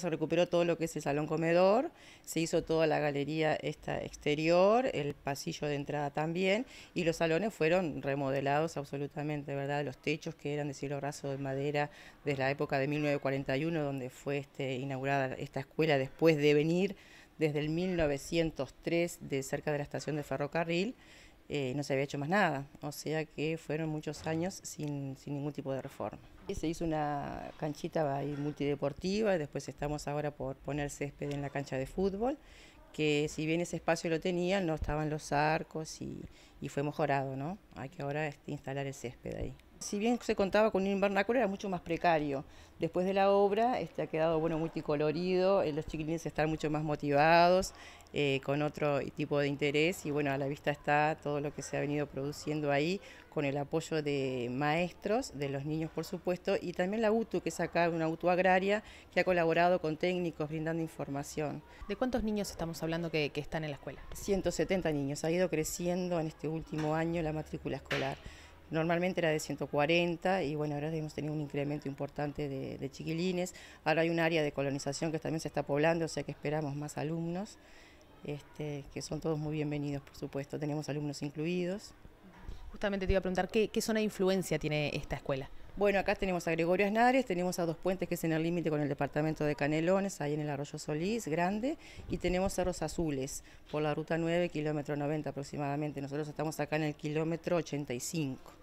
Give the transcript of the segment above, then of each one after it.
Se recuperó todo lo que es el salón comedor, se hizo toda la galería esta exterior, el pasillo de entrada también, y los salones fueron remodelados absolutamente, ¿verdad? Los techos que eran de cielo raso de madera desde la época de 1941, donde fue este, inaugurada esta escuela después de venir desde el 1903 de cerca de la estación de ferrocarril. Eh, no se había hecho más nada. O sea que fueron muchos años sin, ningún tipo de reforma. se hizo una canchita multideportiva, y después estamos ahora por poner césped en la cancha de fútbol, que si bien ese espacio lo tenían, no estaban los arcos y, y fue mejorado, ¿no? Hay que ahora este, instalar el césped ahí. Si bien se contaba con un invernáculo, era mucho más precario. Después de la obra este, ha quedado bueno, multicolorido, eh, los chiquilines están mucho más motivados, eh, con otro tipo de interés y bueno, a la vista está todo lo que se ha venido produciendo ahí con el apoyo de maestros, de los niños por supuesto, y también la UTU, que es acá una UTU agraria, que ha colaborado con técnicos brindando información. ¿De cuántos niños estamos hablando que, que están en la escuela? 170 niños, ha ido creciendo en este último año la matrícula escolar. Normalmente era de 140 y bueno, ahora hemos tenido un incremento importante de, chiquilines. Ahora hay un área de colonización que también se está poblando, o sea que esperamos más alumnos, este, que son todos muy bienvenidos, por supuesto. Tenemos alumnos incluidos. Justamente te iba a preguntar, ¿qué, qué zona de influencia tiene esta escuela? Bueno, acá tenemos a Gregorio Asnares, tenemos a Dos Puentes, que es en el límite con el departamento de Canelones, ahí en el Arroyo Solís, grande, y tenemos Cerros Azules, por la ruta 9, kilómetro 90 aproximadamente. Nosotros estamos acá en el kilómetro 85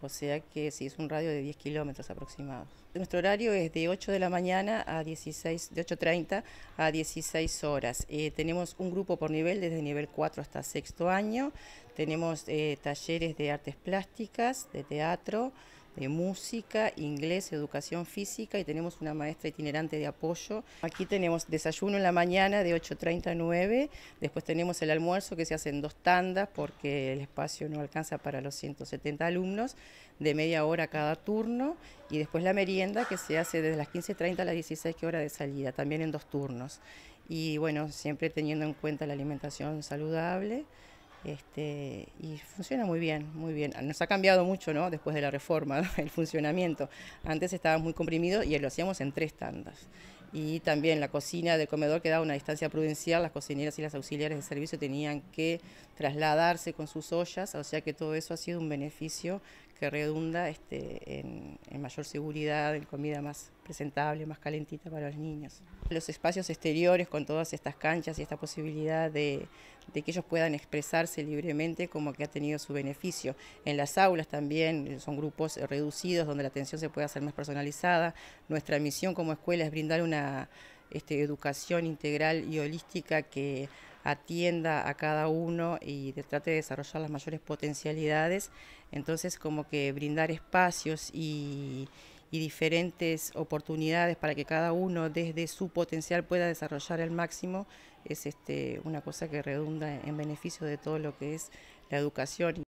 o sea que sí, es un radio de 10 kilómetros aproximados. Nuestro horario es de 8 de la mañana a 16, de 8.30 a 16 horas. Eh, tenemos un grupo por nivel, desde nivel 4 hasta sexto año. Tenemos eh, talleres de artes plásticas, de teatro, de música, inglés, educación física y tenemos una maestra itinerante de apoyo. Aquí tenemos desayuno en la mañana de 8.30 a 9, después tenemos el almuerzo que se hace en dos tandas porque el espacio no alcanza para los 170 alumnos, de media hora cada turno y después la merienda que se hace desde las 15.30 a las 16 horas de salida, también en dos turnos. Y bueno, siempre teniendo en cuenta la alimentación saludable. Este, y funciona muy bien, muy bien. Nos ha cambiado mucho, ¿no? Después de la reforma, el funcionamiento. Antes estaba muy comprimido y lo hacíamos en tres tandas. Y también la cocina del comedor quedaba a una distancia prudencial, las cocineras y las auxiliares de servicio tenían que trasladarse con sus ollas, o sea que todo eso ha sido un beneficio que redunda este, en, mayor seguridad, en comida más presentable, más calentita para los niños. Los espacios exteriores con todas estas canchas y esta posibilidad de, que ellos puedan expresarse libremente como que ha tenido su beneficio. En las aulas también eh, son grupos eh, reducidos donde la atención se puede hacer más personalizada. Nuestra misión como escuela es brindar una este, educación integral y holística que atienda a cada uno y trate de desarrollar las mayores potencialidades. Entonces, como que brindar espacios y, y diferentes oportunidades para que cada uno desde su potencial pueda desarrollar al máximo es este, una cosa que redunda en beneficio de todo lo que es la educación.